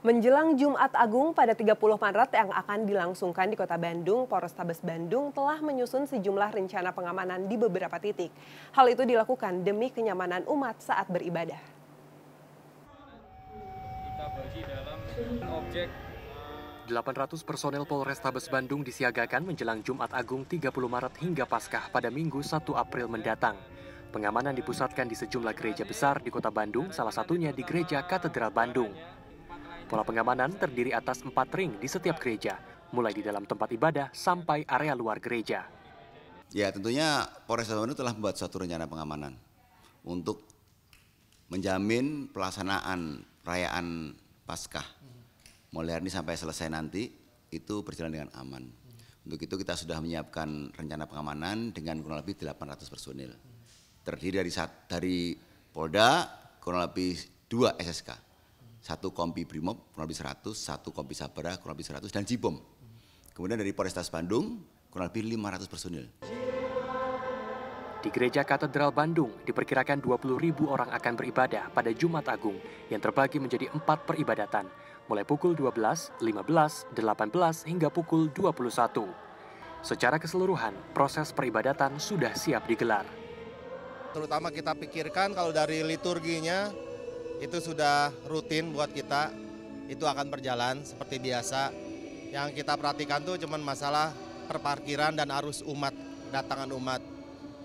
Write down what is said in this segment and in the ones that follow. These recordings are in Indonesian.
Menjelang Jumat Agung pada 30 Maret yang akan dilangsungkan di Kota Bandung, Polrestabes Bandung telah menyusun sejumlah rencana pengamanan di beberapa titik. Hal itu dilakukan demi kenyamanan umat saat beribadah. Kita bagi dalam objek 800 eh, personel Polrestabes Bandung disiagakan menjelang Jumat Agung 30 Maret hingga Paskah pada Minggu 1 April mendatang. Pengamanan dipusatkan di sejumlah gereja besar di kota Bandung, salah satunya di Gereja Katedral Bandung. Pola pengamanan terdiri atas empat ring di setiap gereja, mulai di dalam tempat ibadah sampai area luar gereja. Ya tentunya Polres Bandung telah membuat suatu rencana pengamanan untuk menjamin pelaksanaan perayaan Paskah mulai hari ini sampai selesai nanti itu berjalan dengan aman. Untuk itu kita sudah menyiapkan rencana pengamanan dengan kurang lebih 800 personil. Terdiri dari dari Polda kurang lebih 2 SSK satu kompi Brimob kurang lebih 100, satu kompi Sabara kurang lebih 100 dan Jibom. Kemudian dari Polrestas Bandung kurang lebih 500 personil. Di Gereja Katedral Bandung diperkirakan 20 ribu orang akan beribadah pada Jumat Agung yang terbagi menjadi empat peribadatan mulai pukul 12, 15, 18 hingga pukul 21. Secara keseluruhan, proses peribadatan sudah siap digelar. Terutama kita pikirkan kalau dari liturginya itu sudah rutin buat kita. Itu akan berjalan seperti biasa. Yang kita perhatikan tuh cuman masalah perparkiran dan arus umat, datangan umat.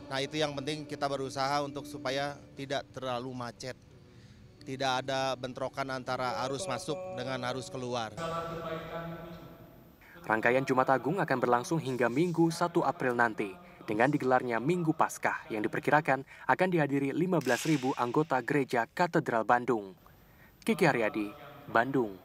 Nah itu yang penting kita berusaha untuk supaya tidak terlalu macet. Tidak ada bentrokan antara arus masuk dengan arus keluar. Rangkaian Jumat Agung akan berlangsung hingga Minggu 1 April nanti dengan digelarnya Minggu Paskah yang diperkirakan akan dihadiri 15.000 anggota gereja Katedral Bandung. Kiki Haryadi, Bandung.